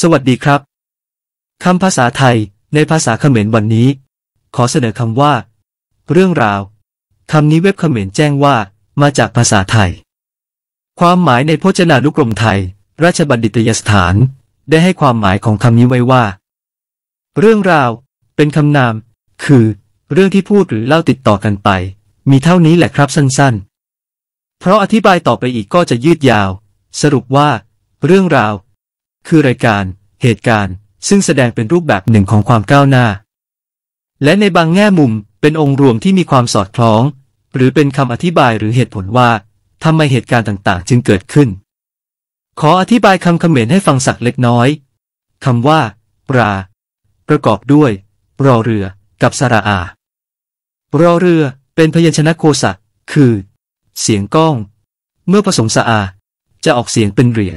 สวัสดีครับคำภาษาไทย ในภาษาเขมรวันนี้ ขอเสนอคำว่า เรื่องราวคำนี้เว็บเขมรแจ้งว่า มาจากภาษาไทย ความหมายในพจนานุกรมไทย ราชบัณฑิตยสถาน ได้ให้ความหมายของคำนี้ไว้ว่า เรื่องราว เป็นคำนาม คือ เรื่องที่พูดหรือเล่าติดต่อกันไป มีเท่านี้แหละครับ สั้นๆ เพราะอธิบายต่อไปอีกก็จะยืดยาว สรุปว่า เรื่องราวคือรายการ เหตุการณ์ซึ่งแสดงเป็นรูปแบบหนึ่งของความก้าวหน้า และในบางแง่มุมเป็นองค์รวมที่มีความสอดคล้อง หรือเป็นคำอธิบายหรือเหตุผลว่าทำไมเหตุการณ์ต่างๆ จึงเกิดขึ้น ขออธิบายคำคำเขมรให้ฟังสักเล็กน้อยคำว่าปลาประกอบด้วยรอเรือกับสระอารอเรือเป็นพยัญชนะโคสะคือ เสียงก้อง เมื่อผสมสะอา จะออกเสียงเป็นเรือ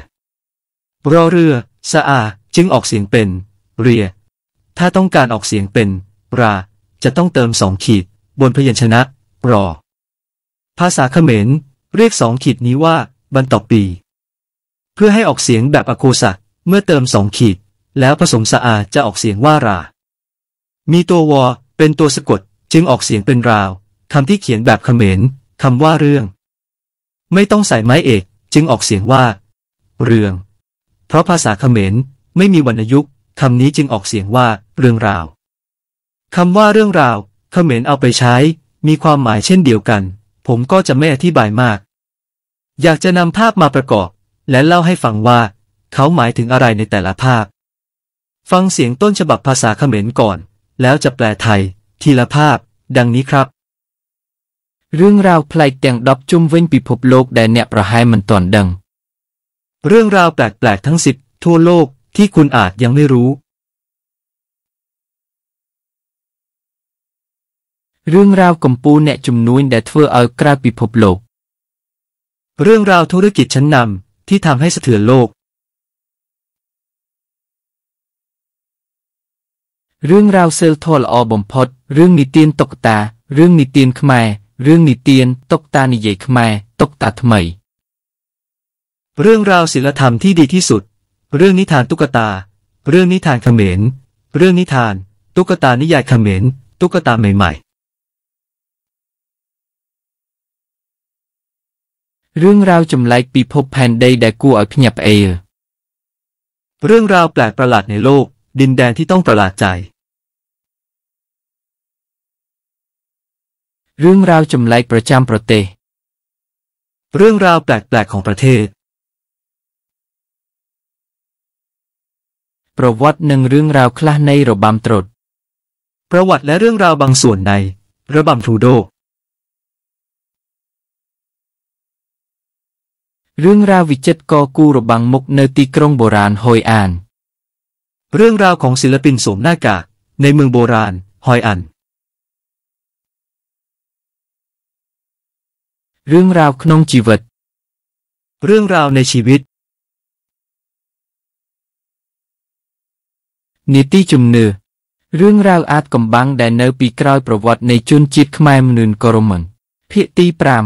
รอเรือ สะอา จึงออกเสียงเป็น เรียถ้าต้องการออกเสียงเป็นรา จะต้องเติมสองขีด บนพยัญชนะรอ ภาษาเขมรเรียกสองขีดนี้ว่าบันตอปี เพื่อให้ออกเสียงแบบอโคสะเมื่อเติมสองขีด แล้วผสมสะอาจะออกเสียงว่ารา มีตัววอเป็นตัวสะกดจึงออกเสียงเป็นราวคำที่เขียนแบบเขมรคำว่าเรื่อง ไม่ต้องใส่ไม้เอก จึงออกเสียงว่า เรื่องพราะภาษาเขมรไม่มีวรรณยุกต์คำนี้จึงออกเสียงว่า เรื่องราวคำว่าเรื่องราว เขมรเอาไปใช้ มีความหมายเช่นเดียวกัน ผมก็จะไม่อธิบายมาก อยากจะนำภาพมาประกอบ และเล่าให้ฟังว่า เขาหมายถึงอะไรในแต่ละภาพ ฟังเสียงต้นฉบับภาษาเขมรก่อน แล้วจะแปลไทย ทีละภาพ ดังนี้ครับ เรื่องราวพลายเตียงดับจุ่มเว้นปีพบโลกได้เนี่ยประหายมันตอนดังเรื่องราวแปลก ๆ ทั้งสิบทั่วโลกที่คุณอาจยังไม่รู้ เรื่องราวกัมปูแนจุมนุยแดทเวอร์อัลกราปิพบโลก เรื่องราวธุรกิจชั้นนำที่ทำให้สะเทือนโลก เรื่องราวเซลทอลออบมพอดเรื่องนิตีนตกตา เรื่องนิตีนขมายเรื่องนิตีนตกตานิเยขมายตกตาทำไมเรื่องราวศิลธรรมที่ดีที่สุด เรื่องนิทานตุ๊กตา เรื่องนิทานเขมร เรื่องนิทาน ตุ๊กตานิยายเขมรตุ๊กตาใหม่ๆ เรื่องราวจำไลปีพบแผ่นใดแดกูอัพหยับเอเรื่องราวแปลกประหลาดในโลกดินแดนที่ต้องประหลาดใจ เรื่องราวจำไลประจำประเทศ เรื่องราวแปลกๆของประเทศประวัติหนึ่งเรื่องราวคลาในระบำตรด ประวัติและเรื่องราวบางส่วนใน ระบำทูโด เรื่องราววิจิตรกอกูระบังมกเนติกรงโบราณฮอยอัน เรื่องราวของศิลปินสวมหน้ากากในเมืองโบราณฮอยอัน เรื่องราวขนงชีวิต เรื่องราวในชีวิตนิติจุมเนื้อเรื่องราวอาตกำบังได้เนอปีกรอยประวัติในจุนจิตขมายมนุนกรมันพิตีปราม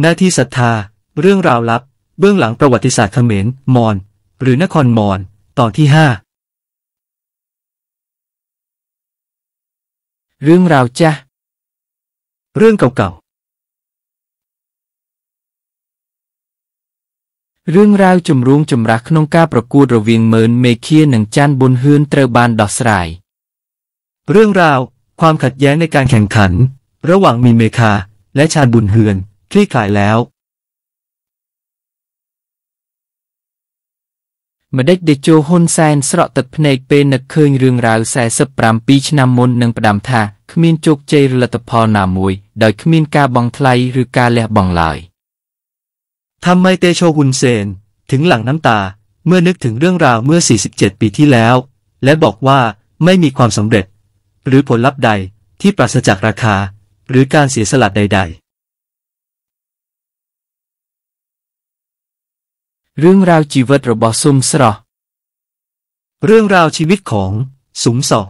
หน้าที่ศรัทธา เรื่องราวลับเบื้องหลังประวัติศาสตร์เขมรมอนหรือนครมอนตอนที่ห้าเรื่องราวจ้ะเรื่องเก่าเรื่องราวจมรุ่งจมรักนงกาประกูดระวียงเมินเมคีหนังจันบนเฮือนเตอรบานดอสไรเรื่องราว ความขัดแย้งในการแข่งขัน ระหว่างมีเมคาและชาบุญเฮือนคลี่คลายแล้วมาเด็กเดโจฮอนแซนสระตัดพเนกเป็นนักเคยเรื่องราวแสสปรัมปีชนำมนนังประดามทาขมินจกเจรละตะพอนามวยได้ขมินกาบังไทรหรือกาเลบังลายทำไมเตโชฮุนเซน ถึงหลั่งน้ำตาเมื่อนึกถึงเรื่องราวเมื่อ 47 ปีที่แล้ว และบอกว่าไม่มีความสำเร็จ หรือผลลัพธ์ใดที่ปราศจากราคา หรือการเสียสละใดๆ เรื่องราวชีวิตระบอสุมสระเรื่องราวชีวิตของ สุมสอ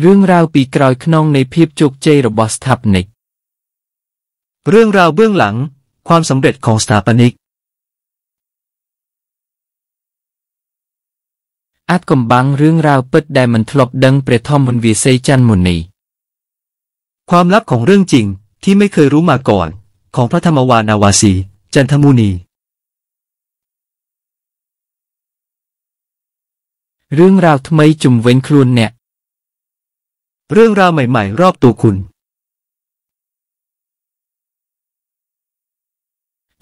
เรื่องราวปีกรอยขนองในพิบจุกเจระบอสทับนิกเรื่องราวเบื้องหลังความสำเร็จของสถาปนิกอาจกำบังเรื่องราวเปิดได้มันทลบดังเปรตทอมบนวีเซจันมุนี ความลับของเรื่องจริงที่ไม่เคยรู้มาก่อน ของพระธรรมวานาวาสี จันทมุนี เรื่องราวทำไมจุ่มเว้นคลุนเนี่ย เรื่องราวใหม่ๆ รอบตัวคุณ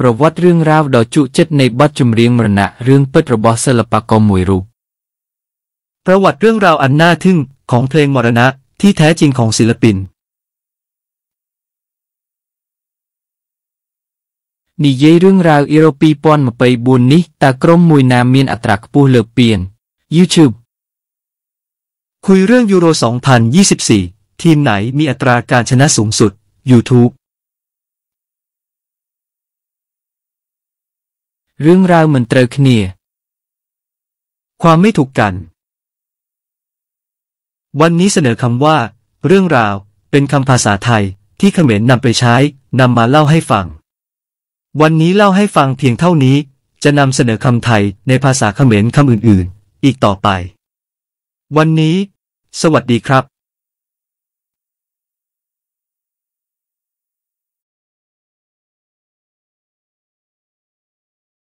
ประวัติเรื่องราวดอจุเจ็ดในบัตจุมเรียงมรณะเรื่องเปิดระบอศิลปกรมวยรูป ประวัติเรื่องราวอันน่าทึ่ง ของเพลงมรณะที่แท้จริงของศิลปินนี่ยเรื่องราวอีโรปีปอนมาไปบุญนี้ตากรมมวยนามีนอัตรักปูเลเปลี่ยนยูทูบคุยเรื่องยูโร 2024 ทีมไหนมีอัตราการชนะสูงสุดยูทูบเรื่องราวมันเตรอคเนียความไม่ถูกกัน วันนี้เสนอคำว่า เรื่องราวเป็นคำภาษาไทยที่เขมรนนำไปใช้นำมาเล่าให้ฟัง วันนี้เล่าให้ฟังเพียงเท่านี้ จะนำเสนอคำไทยในภาษาเขมรคำอื่น ๆ อีกต่อไป วันนี้ สวัสดีครับ